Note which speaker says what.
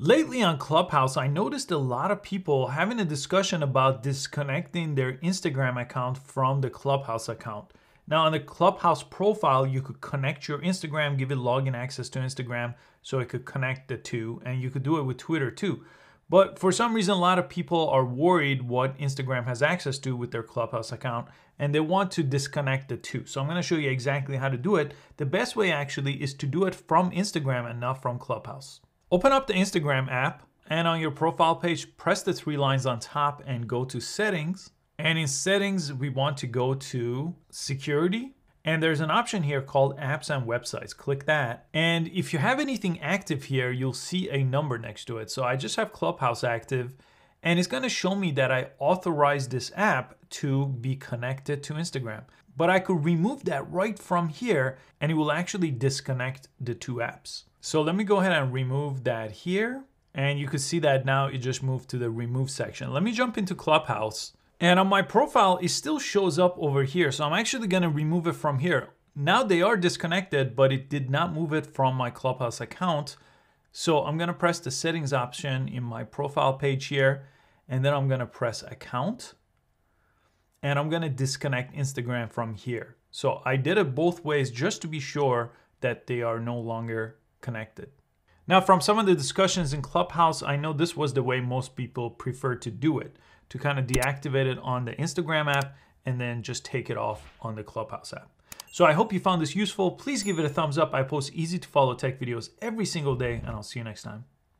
Speaker 1: Lately on Clubhouse, I noticed a lot of people having a discussion about disconnecting their Instagram account from the Clubhouse account. Now, on the Clubhouse profile, you could connect your Instagram, give it login access to Instagram so it could connect the two, and you could do it with Twitter too. But for some reason, a lot of people are worried what Instagram has access to with their Clubhouse account, and they want to disconnect the two. So I'm gonna show you exactly how to do it. The best way actually is to do it from Instagram and not from Clubhouse. Open up the Instagram app and on your profile page, press the three lines on top and go to settings. And in settings, we want to go to security. And there's an option here called apps and websites. Click that. And if you have anything active here, you'll see a number next to it. So I just have Clubhouse active and it's going to show me that I authorized this app to be connected to Instagram but I could remove that right from here and it will actually disconnect the two apps. So let me go ahead and remove that here. And you can see that now it just moved to the remove section. Let me jump into Clubhouse. And on my profile, it still shows up over here. So I'm actually gonna remove it from here. Now they are disconnected, but it did not move it from my Clubhouse account. So I'm gonna press the settings option in my profile page here, and then I'm gonna press account and I'm gonna disconnect Instagram from here. So I did it both ways just to be sure that they are no longer connected. Now from some of the discussions in Clubhouse, I know this was the way most people prefer to do it, to kind of deactivate it on the Instagram app and then just take it off on the Clubhouse app. So I hope you found this useful. Please give it a thumbs up. I post easy to follow tech videos every single day and I'll see you next time.